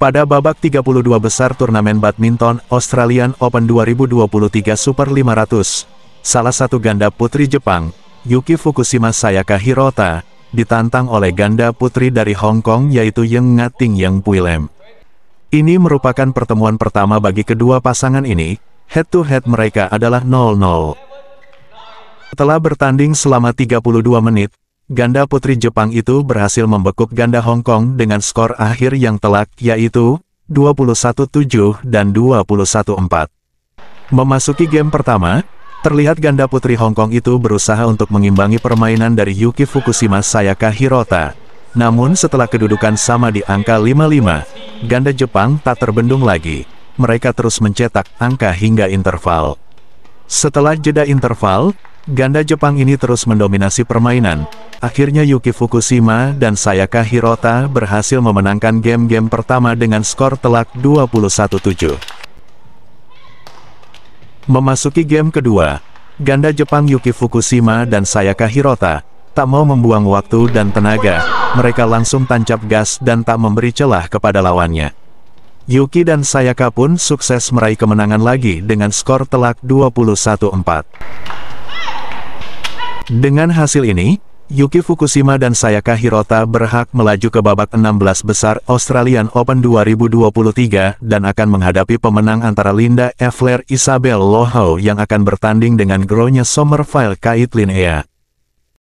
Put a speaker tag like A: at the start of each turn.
A: Pada babak 32 besar turnamen badminton Australian Open 2023 Super 500, salah satu ganda putri Jepang, Yuki Fukushima Sayaka Hirota, ditantang oleh ganda putri dari Hong Kong yaitu Yeng Ngating Yang Puilem. Ini merupakan pertemuan pertama bagi kedua pasangan ini, head to -head mereka adalah 0-0. Setelah bertanding selama 32 menit, ganda putri Jepang itu berhasil membekuk ganda Hong Kong dengan skor akhir yang telak yaitu 21-7 dan 21-4. Memasuki game pertama, terlihat ganda putri Hong Kong itu berusaha untuk mengimbangi permainan dari Yuki Fukushima Sayaka Hirota. Namun setelah kedudukan sama di angka 5-5, ganda Jepang tak terbendung lagi. Mereka terus mencetak angka hingga interval. Setelah jeda interval, ganda Jepang ini terus mendominasi permainan, Akhirnya Yuki Fukushima dan Sayaka Hirota berhasil memenangkan game-game pertama dengan skor telak 21-7. Memasuki game kedua, ganda Jepang Yuki Fukushima dan Sayaka Hirota tak mau membuang waktu dan tenaga, mereka langsung tancap gas dan tak memberi celah kepada lawannya. Yuki dan Sayaka pun sukses meraih kemenangan lagi dengan skor telak 21-4. Dengan hasil ini, Yuki Fukushima dan Sayaka Hirota berhak melaju ke babak 16 besar Australian Open 2023 dan akan menghadapi pemenang antara Linda Evler Isabel Lohau yang akan bertanding dengan Gronya Sommerfile Kaitlin Ea.